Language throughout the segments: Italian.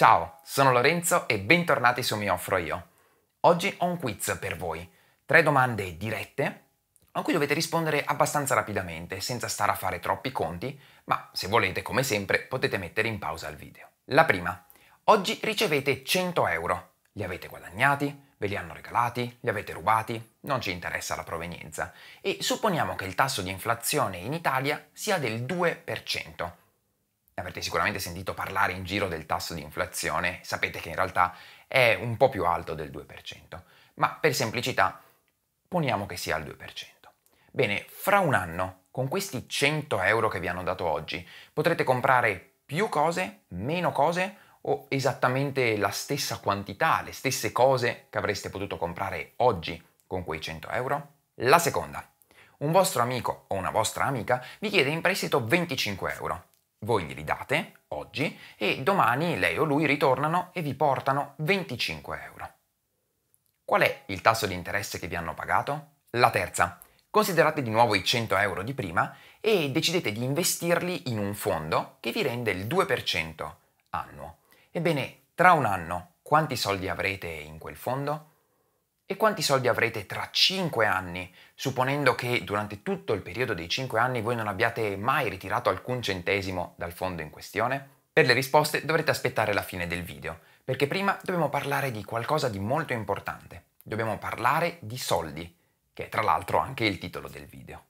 Ciao, sono Lorenzo e bentornati su Mi Offro Io. Oggi ho un quiz per voi, tre domande dirette a cui dovete rispondere abbastanza rapidamente, senza stare a fare troppi conti, ma se volete, come sempre, potete mettere in pausa il video. La prima. Oggi ricevete 100 euro. Li avete guadagnati? Ve li hanno regalati? Li avete rubati? Non ci interessa la provenienza. E supponiamo che il tasso di inflazione in Italia sia del 2% avrete sicuramente sentito parlare in giro del tasso di inflazione, sapete che in realtà è un po' più alto del 2%, ma per semplicità poniamo che sia al 2%. Bene, fra un anno, con questi 100 euro che vi hanno dato oggi, potrete comprare più cose, meno cose o esattamente la stessa quantità, le stesse cose che avreste potuto comprare oggi con quei 100 euro? La seconda. Un vostro amico o una vostra amica vi chiede in prestito 25 euro voi glieli date oggi e domani lei o lui ritornano e vi portano 25 euro. Qual è il tasso di interesse che vi hanno pagato? La terza. Considerate di nuovo i 100 euro di prima e decidete di investirli in un fondo che vi rende il 2% annuo. Ebbene, tra un anno quanti soldi avrete in quel fondo? E quanti soldi avrete tra 5 anni, supponendo che durante tutto il periodo dei 5 anni voi non abbiate mai ritirato alcun centesimo dal fondo in questione? Per le risposte dovrete aspettare la fine del video, perché prima dobbiamo parlare di qualcosa di molto importante. Dobbiamo parlare di soldi, che è tra l'altro anche il titolo del video.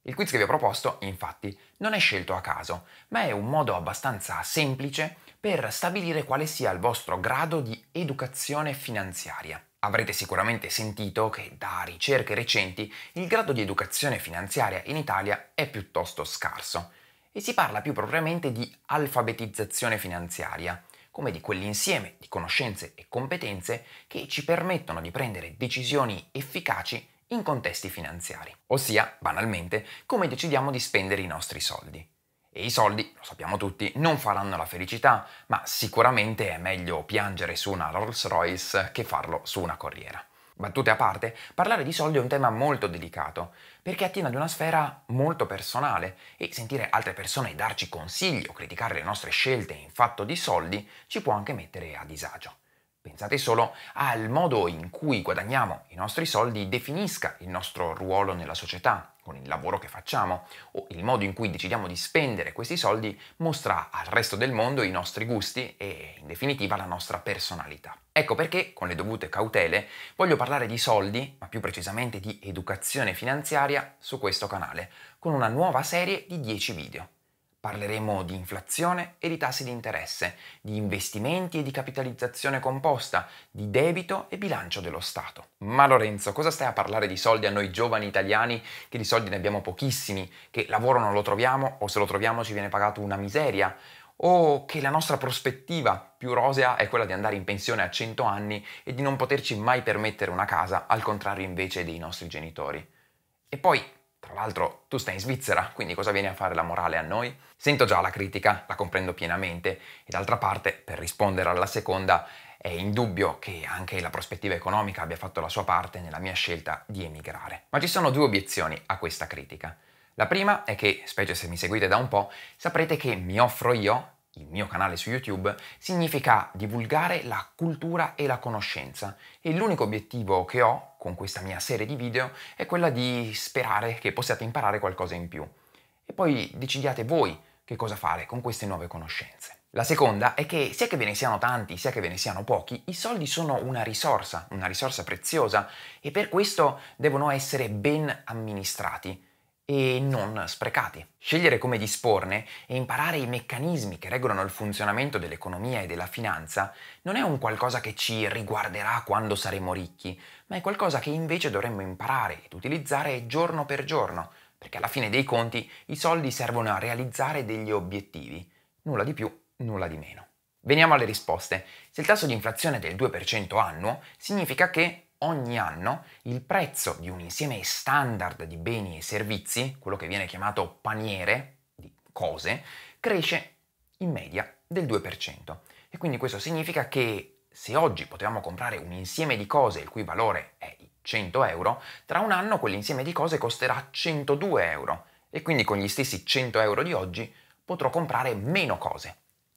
Il quiz che vi ho proposto, infatti, non è scelto a caso, ma è un modo abbastanza semplice per stabilire quale sia il vostro grado di educazione finanziaria. Avrete sicuramente sentito che da ricerche recenti il grado di educazione finanziaria in Italia è piuttosto scarso e si parla più propriamente di alfabetizzazione finanziaria, come di quell'insieme di conoscenze e competenze che ci permettono di prendere decisioni efficaci in contesti finanziari, ossia, banalmente, come decidiamo di spendere i nostri soldi. E i soldi, lo sappiamo tutti, non faranno la felicità, ma sicuramente è meglio piangere su una Rolls Royce che farlo su una corriera. Battute a parte, parlare di soldi è un tema molto delicato, perché attiene ad una sfera molto personale e sentire altre persone darci consigli o criticare le nostre scelte in fatto di soldi ci può anche mettere a disagio. Pensate solo al modo in cui guadagniamo i nostri soldi definisca il nostro ruolo nella società, con il lavoro che facciamo o il modo in cui decidiamo di spendere questi soldi mostra al resto del mondo i nostri gusti e in definitiva la nostra personalità. Ecco perché, con le dovute cautele, voglio parlare di soldi, ma più precisamente di educazione finanziaria, su questo canale, con una nuova serie di 10 video. Parleremo di inflazione e di tassi di interesse, di investimenti e di capitalizzazione composta, di debito e bilancio dello Stato. Ma Lorenzo, cosa stai a parlare di soldi a noi giovani italiani che di soldi ne abbiamo pochissimi, che lavoro non lo troviamo o se lo troviamo ci viene pagato una miseria? o che la nostra prospettiva più rosea è quella di andare in pensione a 100 anni e di non poterci mai permettere una casa, al contrario invece dei nostri genitori. E poi tra l'altro tu stai in Svizzera, quindi cosa viene a fare la morale a noi? Sento già la critica, la comprendo pienamente, e d'altra parte, per rispondere alla seconda, è indubbio che anche la prospettiva economica abbia fatto la sua parte nella mia scelta di emigrare. Ma ci sono due obiezioni a questa critica. La prima è che, specie se mi seguite da un po', saprete che mi offro io il mio canale su YouTube, significa divulgare la cultura e la conoscenza e l'unico obiettivo che ho con questa mia serie di video è quella di sperare che possiate imparare qualcosa in più e poi decidiate voi che cosa fare con queste nuove conoscenze. La seconda è che sia che ve ne siano tanti, sia che ve ne siano pochi, i soldi sono una risorsa, una risorsa preziosa e per questo devono essere ben amministrati e non sprecati. Scegliere come disporne e imparare i meccanismi che regolano il funzionamento dell'economia e della finanza non è un qualcosa che ci riguarderà quando saremo ricchi, ma è qualcosa che invece dovremmo imparare ed utilizzare giorno per giorno, perché alla fine dei conti i soldi servono a realizzare degli obiettivi, nulla di più, nulla di meno. Veniamo alle risposte. Se il tasso di inflazione è del 2% annuo, significa che ogni anno il prezzo di un insieme standard di beni e servizi, quello che viene chiamato paniere di cose, cresce in media del 2%. E quindi questo significa che se oggi potevamo comprare un insieme di cose il cui valore è di 100 euro, tra un anno quell'insieme di cose costerà 102 euro e quindi con gli stessi 100 euro di oggi potrò comprare meno cose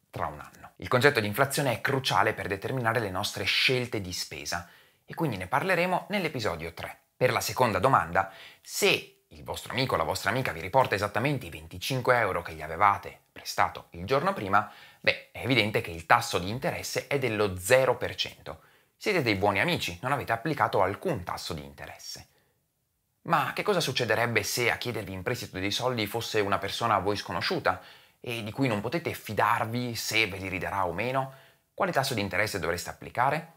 tra un anno. Il concetto di inflazione è cruciale per determinare le nostre scelte di spesa e quindi ne parleremo nell'episodio 3. Per la seconda domanda, se il vostro amico o la vostra amica vi riporta esattamente i 25 euro che gli avevate prestato il giorno prima, beh, è evidente che il tasso di interesse è dello 0%. Siete dei buoni amici, non avete applicato alcun tasso di interesse. Ma che cosa succederebbe se a chiedervi in prestito dei soldi fosse una persona a voi sconosciuta e di cui non potete fidarvi se ve li ridarà o meno? Quale tasso di interesse dovreste applicare?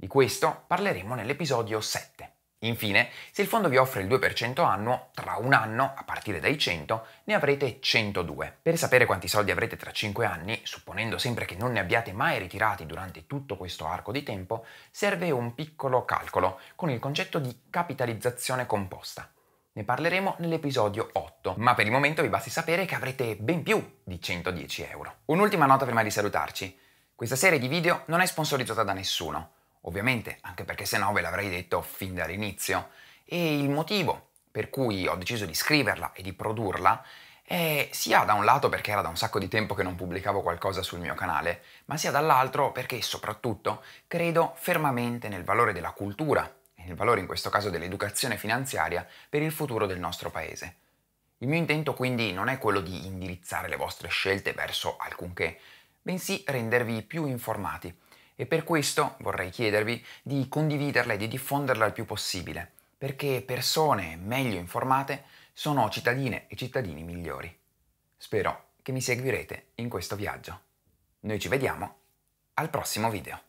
Di questo parleremo nell'episodio 7. Infine, se il fondo vi offre il 2% annuo, tra un anno, a partire dai 100, ne avrete 102. Per sapere quanti soldi avrete tra 5 anni, supponendo sempre che non ne abbiate mai ritirati durante tutto questo arco di tempo, serve un piccolo calcolo con il concetto di capitalizzazione composta. Ne parleremo nell'episodio 8, ma per il momento vi basti sapere che avrete ben più di 110 euro. Un'ultima nota prima di salutarci. Questa serie di video non è sponsorizzata da nessuno ovviamente, anche perché se no ve l'avrei detto fin dall'inizio. E il motivo per cui ho deciso di scriverla e di produrla è sia da un lato perché era da un sacco di tempo che non pubblicavo qualcosa sul mio canale, ma sia dall'altro perché soprattutto credo fermamente nel valore della cultura, e nel valore in questo caso dell'educazione finanziaria, per il futuro del nostro paese. Il mio intento quindi non è quello di indirizzare le vostre scelte verso alcunché, bensì rendervi più informati e per questo vorrei chiedervi di condividerla e di diffonderla il più possibile, perché persone meglio informate sono cittadine e cittadini migliori. Spero che mi seguirete in questo viaggio. Noi ci vediamo al prossimo video.